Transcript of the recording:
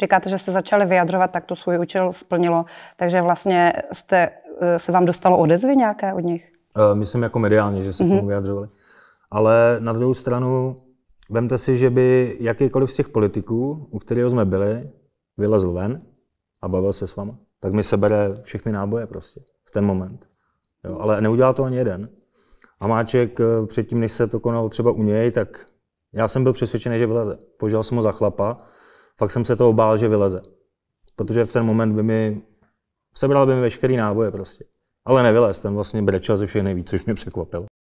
Říkáte, že se začali vyjadřovat, tak to svůj účel splnilo. Takže vlastně jste, eh, se vám dostalo odezvy nějaké od nich? Eh, myslím jako mediálně, že se mm-hmm. k tomu mhm. vyjadřovali. Ale na druhou stranu, vemte si, že by jakýkoliv z těch politiků, u kterého jsme byli, vylezl ven a bavil se s váma, tak mi sebere všechny náboje prostě v ten moment. Jo, ale neudělal to ani jeden. Máček eh, předtím, než se to konalo třeba u něj, tak já jsem byl přesvědčený, že vyleze. Požal jsem ho za chlapa, fakt jsem se toho bál, že vyleze. Protože v ten moment by mi, sebral by mi veškerý náboje prostě. Ale nevylez, ten vlastně brečel ze všech nejvíc, což mě překvapilo.